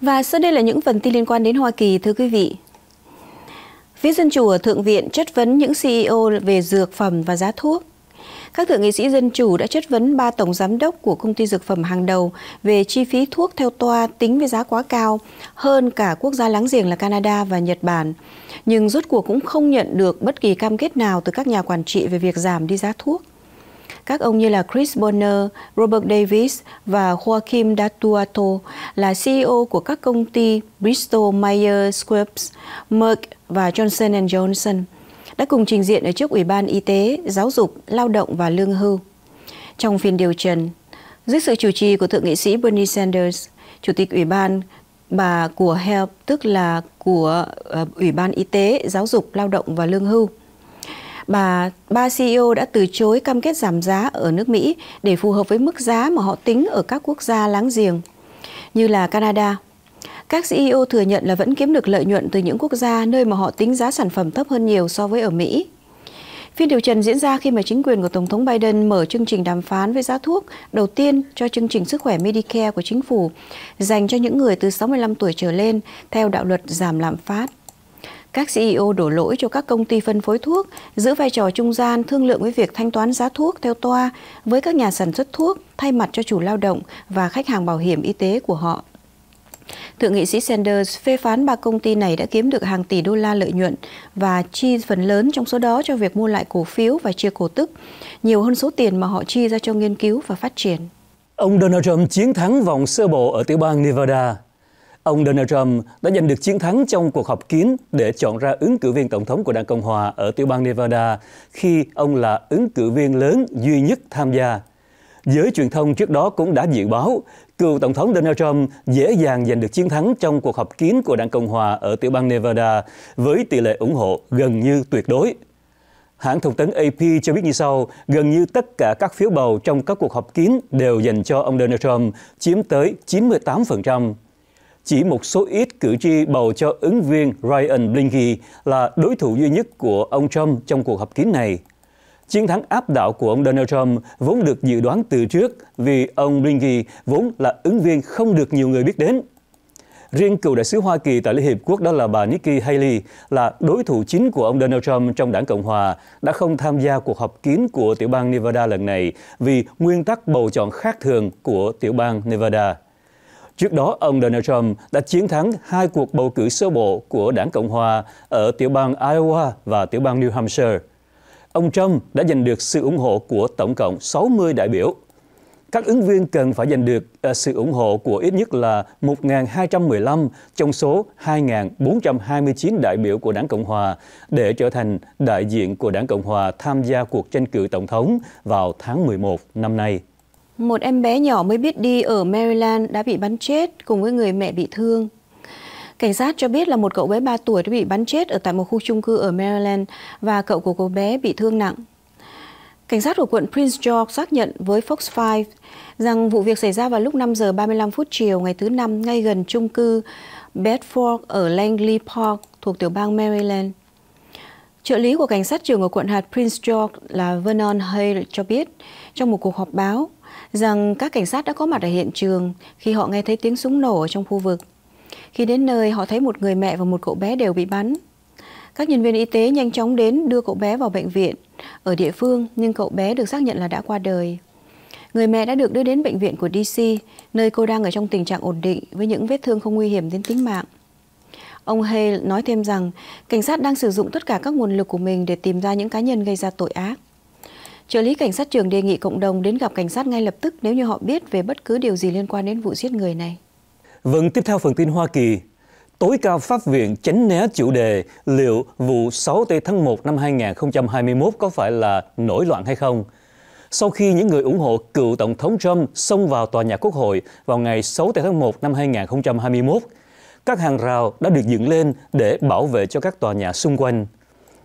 Và sau đây là những phần tin liên quan đến Hoa Kỳ thưa quý vị. Phía Dân Chủ ở Thượng viện chất vấn những CEO về dược phẩm và giá thuốc. Các thượng nghị sĩ Dân Chủ đã chất vấn ba tổng giám đốc của công ty dược phẩm hàng đầu về chi phí thuốc theo toa tính với giá quá cao hơn cả quốc gia láng giềng là Canada và Nhật Bản. Nhưng rốt cuộc cũng không nhận được bất kỳ cam kết nào từ các nhà quản trị về việc giảm đi giá thuốc. Các ông như là Chris Bonner, Robert Davis và Joaquim Datuato là CEO của các công ty Bristol Myers Squibb, Merck và Johnson Johnson đã cùng trình diện ở trước Ủy ban Y tế, Giáo dục, Lao động và Lương hưu. Trong phiên điều trần, dưới sự chủ trì của Thượng nghị sĩ Bernie Sanders, Chủ tịch Ủy ban bà của HELP, tức là của ờ, Ủy ban Y tế, Giáo dục, Lao động và Lương hưu, Bà ba CEO đã từ chối cam kết giảm giá ở nước Mỹ để phù hợp với mức giá mà họ tính ở các quốc gia láng giềng như là Canada. Các CEO thừa nhận là vẫn kiếm được lợi nhuận từ những quốc gia nơi mà họ tính giá sản phẩm thấp hơn nhiều so với ở Mỹ. Phiên điều trần diễn ra khi mà chính quyền của Tổng thống Biden mở chương trình đàm phán với giá thuốc đầu tiên cho chương trình sức khỏe Medicare của chính phủ dành cho những người từ 65 tuổi trở lên theo đạo luật giảm lạm phát. Các CEO đổ lỗi cho các công ty phân phối thuốc, giữ vai trò trung gian thương lượng với việc thanh toán giá thuốc theo toa với các nhà sản xuất thuốc thay mặt cho chủ lao động và khách hàng bảo hiểm y tế của họ Thượng nghị sĩ Sanders phê phán ba công ty này đã kiếm được hàng tỷ đô la lợi nhuận và chi phần lớn trong số đó cho việc mua lại cổ phiếu và chia cổ tức, nhiều hơn số tiền mà họ chi ra cho nghiên cứu và phát triển. Ông Donald Trump chiến thắng vòng sơ bộ ở tiểu bang Nevada Ông Donald Trump đã giành được chiến thắng trong cuộc họp kín để chọn ra ứng cử viên tổng thống của Đảng Cộng Hòa ở tiểu bang Nevada khi ông là ứng cử viên lớn duy nhất tham gia. Giới truyền thông trước đó cũng đã dự báo cựu Tổng thống Donald Trump dễ dàng giành được chiến thắng trong cuộc họp kín của Đảng Cộng Hòa ở tiểu bang Nevada với tỷ lệ ủng hộ gần như tuyệt đối. Hãng thông tấn AP cho biết như sau, gần như tất cả các phiếu bầu trong các cuộc họp kín đều dành cho ông Donald Trump, chiếm tới 98% chỉ một số ít cử tri bầu cho ứng viên Ryan Blinke là đối thủ duy nhất của ông Trump trong cuộc họp kín này. Chiến thắng áp đảo của ông Donald Trump vốn được dự đoán từ trước vì ông Blinke vốn là ứng viên không được nhiều người biết đến. Riêng cựu đại sứ Hoa Kỳ tại Liên Hiệp Quốc đó là bà Nikki Haley là đối thủ chính của ông Donald Trump trong đảng Cộng Hòa đã không tham gia cuộc họp kín của tiểu bang Nevada lần này vì nguyên tắc bầu chọn khác thường của tiểu bang Nevada. Trước đó, ông Donald Trump đã chiến thắng hai cuộc bầu cử sơ bộ của đảng Cộng Hòa ở tiểu bang Iowa và tiểu bang New Hampshire. Ông Trump đã giành được sự ủng hộ của tổng cộng 60 đại biểu. Các ứng viên cần phải giành được ờ, sự ủng hộ của ít nhất là 1.215 trong số 2.429 đại biểu của đảng Cộng Hòa để trở thành đại diện của đảng Cộng Hòa tham gia cuộc tranh cử tổng thống vào tháng 11 năm nay. Một em bé nhỏ mới biết đi ở Maryland đã bị bắn chết cùng với người mẹ bị thương. Cảnh sát cho biết là một cậu bé 3 tuổi đã bị bắn chết ở tại một khu chung cư ở Maryland và cậu của cô bé bị thương nặng. Cảnh sát của quận Prince George xác nhận với Fox 5 rằng vụ việc xảy ra vào lúc 5 giờ 35 phút chiều ngày thứ Năm ngay gần chung cư Bedford ở Langley Park thuộc tiểu bang Maryland. Trợ lý của cảnh sát trưởng ở quận hạt Prince George là Vernon Hay cho biết trong một cuộc họp báo, rằng các cảnh sát đã có mặt ở hiện trường khi họ nghe thấy tiếng súng nổ ở trong khu vực. Khi đến nơi, họ thấy một người mẹ và một cậu bé đều bị bắn. Các nhân viên y tế nhanh chóng đến đưa cậu bé vào bệnh viện ở địa phương, nhưng cậu bé được xác nhận là đã qua đời. Người mẹ đã được đưa đến bệnh viện của DC, nơi cô đang ở trong tình trạng ổn định với những vết thương không nguy hiểm đến tính mạng. Ông Hale nói thêm rằng, cảnh sát đang sử dụng tất cả các nguồn lực của mình để tìm ra những cá nhân gây ra tội ác. Trợ lý cảnh sát trưởng đề nghị cộng đồng đến gặp cảnh sát ngay lập tức nếu như họ biết về bất cứ điều gì liên quan đến vụ giết người này. Vâng, tiếp theo phần tin Hoa Kỳ. Tối cao Pháp viện tránh né chủ đề liệu vụ 6 tây tháng 1 năm 2021 có phải là nổi loạn hay không? Sau khi những người ủng hộ cựu Tổng thống Trump xông vào tòa nhà Quốc hội vào ngày 6 tây tháng 1 năm 2021, các hàng rào đã được dựng lên để bảo vệ cho các tòa nhà xung quanh.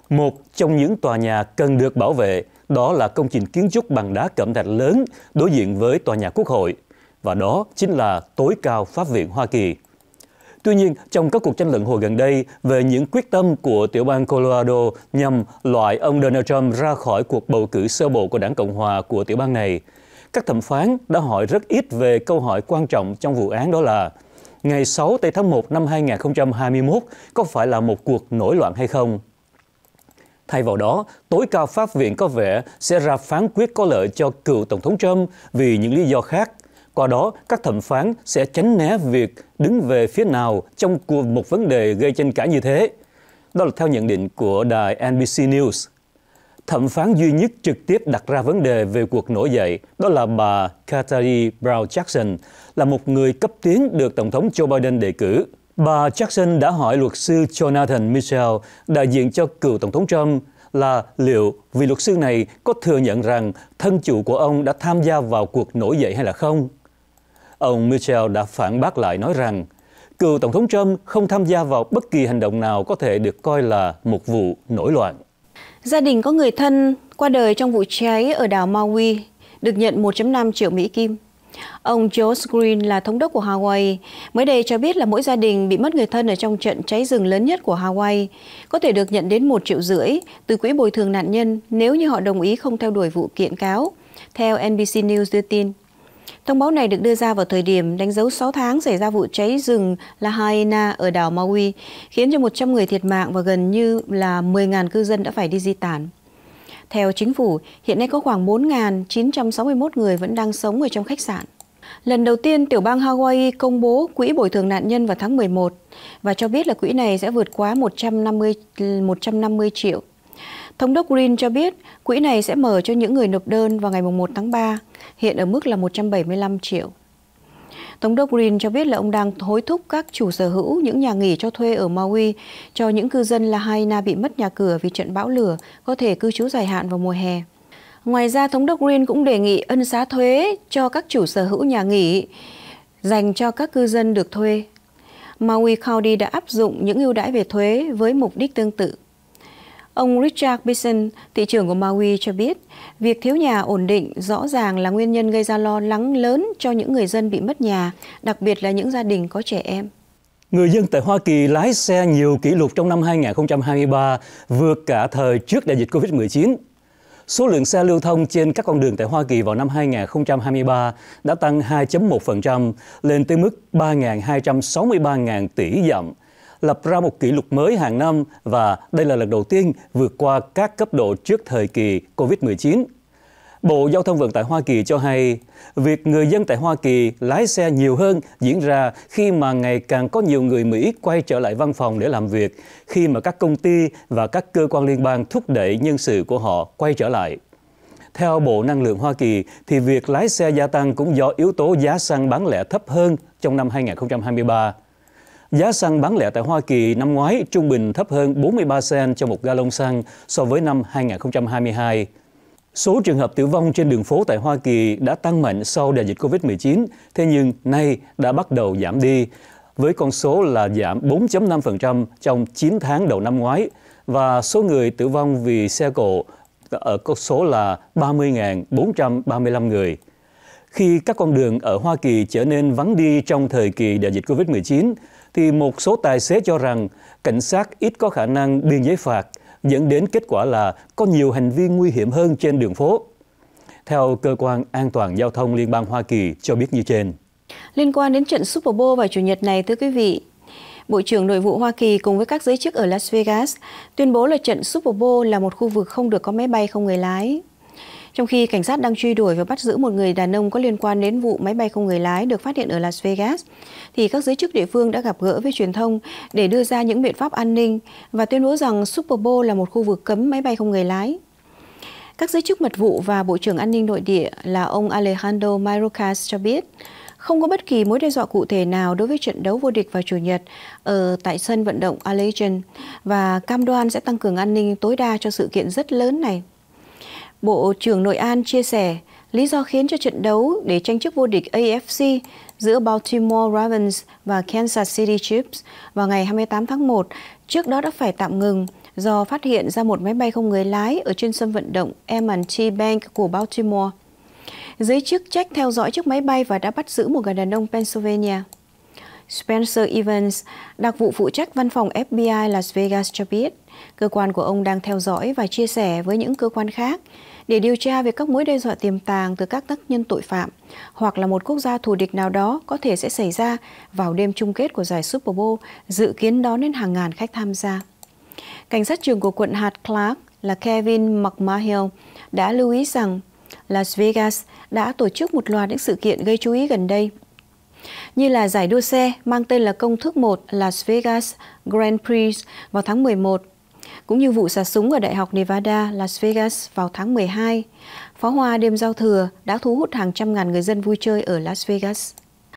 Một trong những tòa nhà cần được bảo vệ đó là công trình kiến trúc bằng đá cẩm thạch lớn đối diện với tòa nhà Quốc hội và đó chính là tối cao Pháp viện Hoa Kỳ. Tuy nhiên, trong các cuộc tranh luận hồi gần đây về những quyết tâm của tiểu bang Colorado nhằm loại ông Donald Trump ra khỏi cuộc bầu cử sơ bộ của đảng Cộng hòa của tiểu bang này, các thẩm phán đã hỏi rất ít về câu hỏi quan trọng trong vụ án đó là ngày 6 tây tháng 1 năm 2021 có phải là một cuộc nổi loạn hay không? Thay vào đó, tối cao pháp viện có vẻ sẽ ra phán quyết có lợi cho cựu Tổng thống Trump vì những lý do khác. Qua đó, các thẩm phán sẽ tránh né việc đứng về phía nào trong cuộc một vấn đề gây tranh cãi như thế. Đó là theo nhận định của đài NBC News. Thẩm phán duy nhất trực tiếp đặt ra vấn đề về cuộc nổi dậy, đó là bà Kathy Brown Jackson, là một người cấp tiến được Tổng thống Joe Biden đề cử. Bà Jackson đã hỏi luật sư Jonathan Mitchell, đại diện cho cựu Tổng thống Trump, là liệu vị luật sư này có thừa nhận rằng thân chủ của ông đã tham gia vào cuộc nổi dậy hay là không? Ông Mitchell đã phản bác lại nói rằng cựu Tổng thống Trump không tham gia vào bất kỳ hành động nào có thể được coi là một vụ nổi loạn. Gia đình có người thân qua đời trong vụ cháy ở đảo Maui được nhận 1.5 triệu Mỹ Kim. Ông Josh Green là thống đốc của Hawaii, mới đây cho biết là mỗi gia đình bị mất người thân ở trong trận cháy rừng lớn nhất của Hawaii có thể được nhận đến 1 triệu rưỡi từ quỹ bồi thường nạn nhân nếu như họ đồng ý không theo đuổi vụ kiện cáo, theo NBC News đưa tin. Thông báo này được đưa ra vào thời điểm đánh dấu 6 tháng xảy ra vụ cháy rừng La Haena ở đảo Maui, khiến cho 100 người thiệt mạng và gần như là 10.000 cư dân đã phải đi di tản. Theo chính phủ, hiện nay có khoảng 4.961 người vẫn đang sống ở trong khách sạn. Lần đầu tiên, tiểu bang Hawaii công bố quỹ bồi thường nạn nhân vào tháng 11 và cho biết là quỹ này sẽ vượt quá 150, 150 triệu. Thống đốc Green cho biết quỹ này sẽ mở cho những người nộp đơn vào ngày 1 tháng 3, hiện ở mức là 175 triệu. Thống đốc Green cho biết là ông đang hối thúc các chủ sở hữu những nhà nghỉ cho thuê ở Maui cho những cư dân Lahaina bị mất nhà cửa vì trận bão lửa có thể cư trú dài hạn vào mùa hè. Ngoài ra, Thống đốc Green cũng đề nghị ân xá thuế cho các chủ sở hữu nhà nghỉ dành cho các cư dân được thuê. Maui County đã áp dụng những ưu đãi về thuế với mục đích tương tự. Ông Richard Bison, thị trưởng của Maui cho biết, việc thiếu nhà ổn định rõ ràng là nguyên nhân gây ra lo lắng lớn cho những người dân bị mất nhà, đặc biệt là những gia đình có trẻ em. Người dân tại Hoa Kỳ lái xe nhiều kỷ lục trong năm 2023, vượt cả thời trước đại dịch Covid-19. Số lượng xe lưu thông trên các con đường tại Hoa Kỳ vào năm 2023 đã tăng 2.1% lên tới mức 3.263.000 tỷ dặm, lập ra một kỷ lục mới hàng năm và đây là lần đầu tiên vượt qua các cấp độ trước thời kỳ COVID-19. Bộ Giao thông Vận tải Hoa Kỳ cho hay, việc người dân tại Hoa Kỳ lái xe nhiều hơn diễn ra khi mà ngày càng có nhiều người Mỹ quay trở lại văn phòng để làm việc, khi mà các công ty và các cơ quan liên bang thúc đẩy nhân sự của họ quay trở lại. Theo Bộ Năng lượng Hoa Kỳ, thì việc lái xe gia tăng cũng do yếu tố giá xăng bán lẻ thấp hơn trong năm 2023. Giá xăng bán lẻ tại Hoa Kỳ năm ngoái trung bình thấp hơn 43 cent cho một gallon xăng so với năm 2022. Số trường hợp tử vong trên đường phố tại Hoa Kỳ đã tăng mạnh sau đại dịch Covid-19, thế nhưng nay đã bắt đầu giảm đi, với con số là giảm 4.5% trong 9 tháng đầu năm ngoái và số người tử vong vì xe cộ ở con số là 30.435 người. Khi các con đường ở Hoa Kỳ trở nên vắng đi trong thời kỳ đại dịch Covid-19, thì một số tài xế cho rằng cảnh sát ít có khả năng biên giấy phạt, dẫn đến kết quả là có nhiều hành vi nguy hiểm hơn trên đường phố. Theo Cơ quan An toàn Giao thông Liên bang Hoa Kỳ cho biết như trên. Liên quan đến trận Super Bowl vào Chủ nhật này, thưa quý vị, Bộ trưởng Nội vụ Hoa Kỳ cùng với các giới chức ở Las Vegas tuyên bố là trận Super Bowl là một khu vực không được có máy bay không người lái. Trong khi cảnh sát đang truy đuổi và bắt giữ một người đàn ông có liên quan đến vụ máy bay không người lái được phát hiện ở Las Vegas, thì các giới chức địa phương đã gặp gỡ với truyền thông để đưa ra những biện pháp an ninh và tuyên bố rằng Super Bowl là một khu vực cấm máy bay không người lái. Các giới chức mật vụ và Bộ trưởng An ninh Nội địa là ông Alejandro Mayorkas cho biết, không có bất kỳ mối đe dọa cụ thể nào đối với trận đấu vô địch vào Chủ nhật ở tại sân vận động Allegiant và cam đoan sẽ tăng cường an ninh tối đa cho sự kiện rất lớn này. Bộ trưởng Nội An chia sẻ lý do khiến cho trận đấu để tranh chức vô địch AFC giữa Baltimore Ravens và Kansas City Chiefs vào ngày 28 tháng 1 trước đó đã phải tạm ngừng do phát hiện ra một máy bay không người lái ở trên sân vận động M&T Bank của Baltimore. Giới chức trách theo dõi chiếc máy bay và đã bắt giữ một người đàn ông Pennsylvania. Spencer Evans, đặc vụ phụ trách văn phòng FBI Las Vegas cho biết, Cơ quan của ông đang theo dõi và chia sẻ với những cơ quan khác để điều tra về các mối đe dọa tiềm tàng từ các tác nhân tội phạm hoặc là một quốc gia thù địch nào đó có thể sẽ xảy ra vào đêm chung kết của giải Super Bowl dự kiến đón đến hàng ngàn khách tham gia. Cảnh sát trưởng của quận hạt Clark là Kevin McMahill đã lưu ý rằng Las Vegas đã tổ chức một loạt những sự kiện gây chú ý gần đây như là giải đua xe mang tên là công thức 1 Las Vegas Grand Prix vào tháng 11 cũng như vụ xả súng ở Đại học Nevada, Las Vegas vào tháng 12. Pháo hoa đêm giao thừa đã thu hút hàng trăm ngàn người dân vui chơi ở Las Vegas.